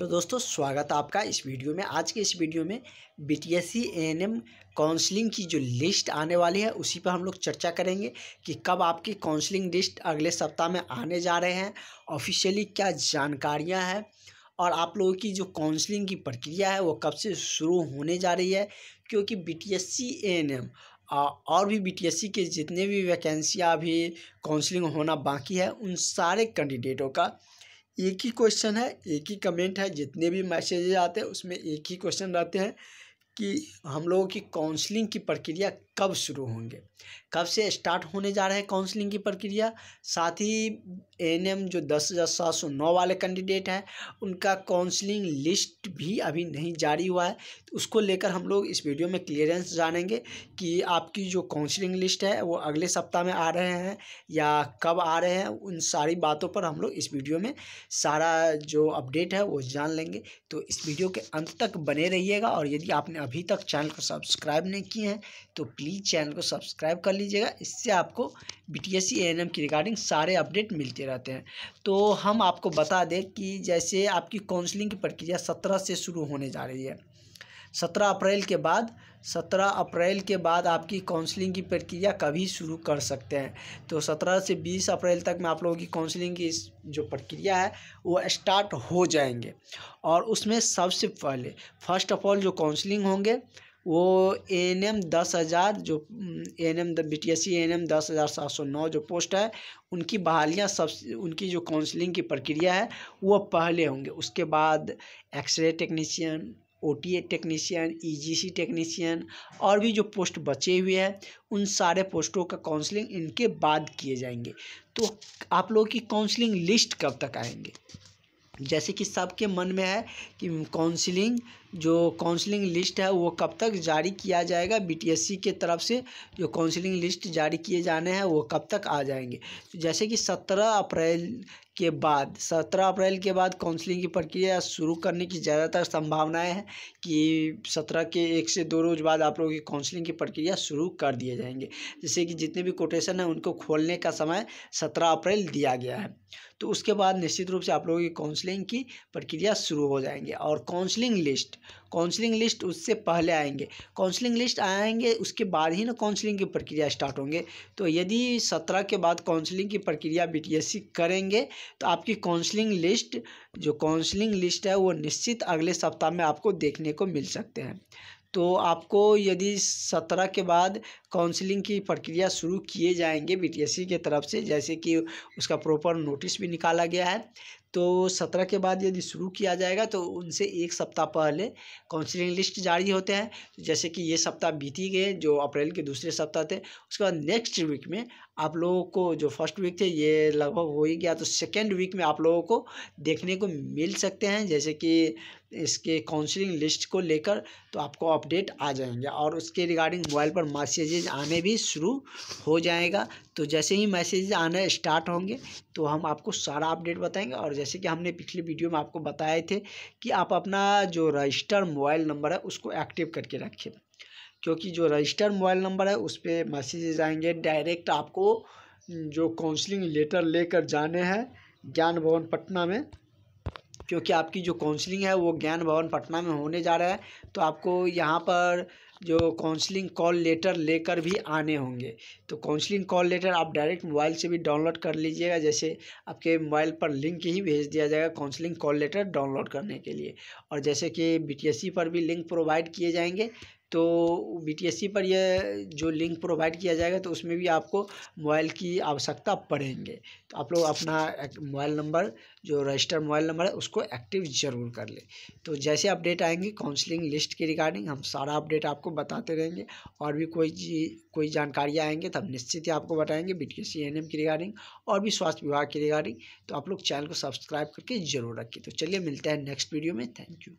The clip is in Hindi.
हेलो दोस्तों स्वागत है आपका इस वीडियो में आज के इस वीडियो में B T S C N M counselling की जो लिस्ट आने वाली है उसी पर हम लोग चर्चा करेंगे कि कब आपकी काउंसलिंग लिस्ट अगले सप्ताह में आने जा रहे हैं ऑफिशियली क्या जानकारियां हैं और आप लोगों की जो काउंसलिंग की प्रक्रिया है वो कब से शुरू होने जा रही है क्योंकि B T S C N M और भी बी के जितने भी वैकेंसियाँ अभी काउंसलिंग होना बाकी है उन सारे कैंडिडेटों का एक ही क्वेश्चन है एक ही कमेंट है जितने भी मैसेजेज आते हैं उसमें एक ही क्वेश्चन रहते हैं कि हम लोगों की काउंसलिंग की प्रक्रिया कब शुरू होंगे कब से स्टार्ट होने जा रहा है काउंसलिंग की प्रक्रिया साथ ही एन जो दस हज़ार सात सौ नौ वाले कैंडिडेट हैं उनका काउंसलिंग लिस्ट भी अभी नहीं जारी हुआ है तो उसको लेकर हम लोग इस वीडियो में क्लियरेंस जानेंगे कि आपकी जो काउंसलिंग लिस्ट है वो अगले सप्ताह में आ रहे हैं या कब आ रहे हैं उन सारी बातों पर हम लोग इस वीडियो में सारा जो अपडेट है वो जान लेंगे तो इस वीडियो के अंत तक बने रहिएगा और यदि आपने अभी तक चैनल को सब्सक्राइब नहीं किए हैं तो प्लीज़ चैनल को सब्सक्राइब कर लीजिएगा इससे आपको बी टी एस सी की रिगार्डिंग सारे अपडेट मिलते रहते हैं तो हम आपको बता दें कि जैसे आपकी काउंसलिंग की प्रक्रिया सत्रह से शुरू होने जा रही है सत्रह अप्रैल के बाद सत्रह अप्रैल के बाद आपकी काउंसलिंग की प्रक्रिया कभी शुरू कर सकते हैं तो सत्रह से बीस अप्रैल तक में आप लोगों की काउंसलिंग की जो प्रक्रिया है वो स्टार्ट हो जाएंगे और उसमें सबसे पहले फर्स्ट ऑफ ऑल जो काउंसलिंग होंगे वो एन एम दस हज़ार जो N M B T S C N M दस हज़ार सात सौ नौ जो पोस्ट है उनकी बहालियाँ सब उनकी जो काउंसलिंग की प्रक्रिया है वो पहले होंगे उसके बाद x ray technician O T A technician E G C technician और भी जो पोस्ट बचे हुए हैं उन सारे पोस्टों का काउंसलिंग इनके बाद किए जाएंगे तो आप लोगों की काउंसलिंग लिस्ट कब तक आएंगे जैसे कि सबके मन में है कि काउंसलिंग जो काउंसलिंग लिस्ट है वो कब तक जारी किया जाएगा बीटीएससी के तरफ से जो काउंसलिंग लिस्ट जारी किए जाने हैं वो कब तक आ जाएंगे तो जैसे कि सत्रह अप्रैल के बाद सत्रह अप्रैल के बाद काउंसलिंग की प्रक्रिया शुरू करने की ज़्यादातर संभावनाएं हैं कि सत्रह के एक से दो रोज़ बाद आप लोगों की काउंसलिंग की प्रक्रिया शुरू कर दिए जाएंगे जैसे कि जितने भी कोटेशन हैं उनको खोलने का समय सत्रह अप्रैल दिया गया है तो उसके बाद निश्चित रूप से आप लोगों की काउंसलिंग की प्रक्रिया शुरू हो जाएंगे और काउंसलिंग लिस्ट काउंसलिंग लिस्ट उससे पहले आएंगे काउंसलिंग लिस्ट आएंगे उसके बाद ही ना काउंसलिंग की प्रक्रिया स्टार्ट होंगे तो यदि सत्रह के बाद काउंसलिंग की प्रक्रिया बीटीएससी करेंगे तो आपकी काउंसलिंग लिस्ट जो काउंसलिंग लिस्ट है वो निश्चित अगले सप्ताह में आपको देखने को मिल सकते हैं तो आपको यदि सत्रह के बाद काउंसलिंग की प्रक्रिया शुरू किए जाएंगे बीटीएससी के तरफ से जैसे कि उसका प्रॉपर नोटिस भी निकाला गया है तो सत्रह के बाद यदि शुरू किया जाएगा तो उनसे एक सप्ताह पहले काउंसिलिंग लिस्ट जारी होते हैं तो जैसे कि ये सप्ताह बीती गए जो अप्रैल के दूसरे सप्ताह थे उसके बाद नेक्स्ट वीक में आप लोगों को जो फर्स्ट वीक थे ये लगभग हो ही गया तो सेकेंड वीक में आप लोगों को देखने को मिल सकते हैं जैसे कि इसके काउंसलिंग लिस्ट को लेकर तो आपको अपडेट आ जाएंगे और उसके रिगार्डिंग मोबाइल पर मैसेजेज आने भी शुरू हो जाएगा तो जैसे ही मैसेज आने स्टार्ट होंगे तो हम आपको सारा अपडेट बताएंगे और जैसे कि हमने पिछले वीडियो में आपको बताए थे कि आप अपना जो रजिस्टर मोबाइल नंबर है उसको एक्टिव करके रखें क्योंकि जो रजिस्टर मोबाइल नंबर है उस पर मैसेजेज आएंगे डायरेक्ट आपको जो काउंसलिंग लेटर लेकर जाने हैं ज्ञान भवन पटना में क्योंकि आपकी जो काउंसलिंग है वो ज्ञान भवन पटना में होने जा रहा है तो आपको यहाँ पर जो काउंसलिंग कॉल लेटर लेकर भी आने होंगे तो काउंसलिंग कॉल लेटर आप डायरेक्ट मोबाइल से भी डाउनलोड कर लीजिएगा जैसे आपके मोबाइल पर लिंक ही भेज दिया जाएगा काउंसलिंग कॉल लेटर डाउनलोड करने के लिए और जैसे कि बी e पर भी लिंक प्रोवाइड किए जाएंगे तो सी पर यह जो लिंक प्रोवाइड किया जाएगा तो उसमें भी आपको मोबाइल की आवश्यकता पड़ेंगे तो आप लोग अपना मोबाइल नंबर जो रजिस्टर मोबाइल नंबर है उसको एक्टिव ज़रूर कर लें तो जैसे अपडेट आएंगे काउंसलिंग लिस्ट के रिगार्डिंग हम सारा अपडेट आपको बताते रहेंगे और भी कोई जी कोई जानकारी आएंगे तो हम निश्चित ही आपको बताएंगे बी टी की रिगार्डिंग और भी स्वास्थ्य विभाग की रिगार्डिंग तो आप लोग चैनल को सब्सक्राइब करके ज़रूर रखिए तो चलिए मिलते हैं नेक्स्ट वीडियो में थैंक यू